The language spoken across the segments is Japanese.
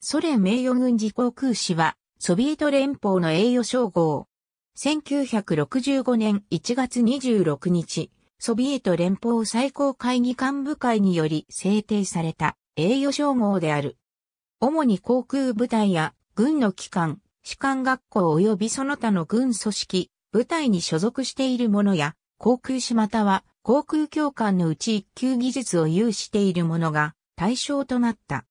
ソ連名誉軍事航空士は、ソビエト連邦の栄誉称号。1965年1月26日、ソビエト連邦最高会議幹部会により制定された栄誉称号である。主に航空部隊や軍の機関、士官学校及びその他の軍組織、部隊に所属している者や、航空士または航空教官のうち一級技術を有している者が対象となった。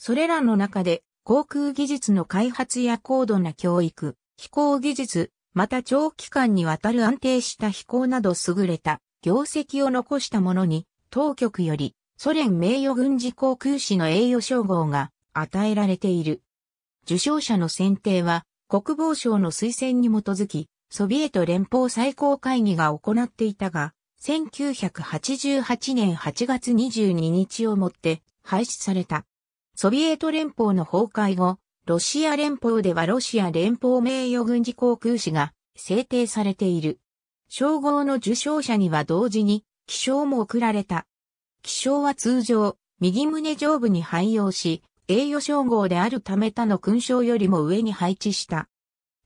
それらの中で航空技術の開発や高度な教育、飛行技術、また長期間にわたる安定した飛行など優れた業績を残した者に、当局よりソ連名誉軍事航空士の栄誉称号が与えられている。受賞者の選定は国防省の推薦に基づき、ソビエト連邦最高会議が行っていたが、1988年8月22日をもって廃止された。ソビエト連邦の崩壊後、ロシア連邦ではロシア連邦名誉軍事航空士が制定されている。称号の受賞者には同時に、気象も贈られた。気象は通常、右胸上部に配用し、栄誉称号であるため他の勲章よりも上に配置した。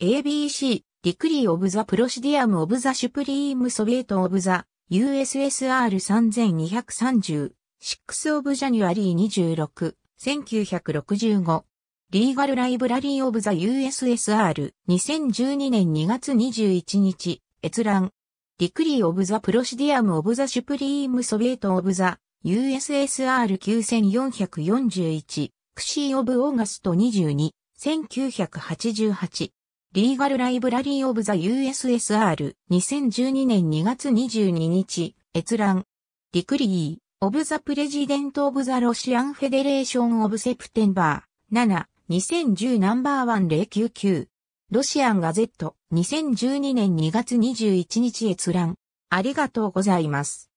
ABC、リクリー・オブ・ザ・プロシディアム・オブ・ザ・シュプリーム・ソビエト・オブ・ザ・ USSR3230、6オブ・ジャニュアリー26。1965、リーガルライブラリーオブザ USSR、2012年2月21日、閲覧、ディクリーオブザプロシディアムオブザシュプリームソビエトオブザ USSR 9441、クシーオブオーガスト22、1988、リーガルライブラリーオブザ USSR、2012年2月22日、閲覧、ディクリー、of the President of the Russian Federation of September 7、2010ナンバー1099。ロシアンガゼット、2012年2月21日閲覧。ありがとうございます。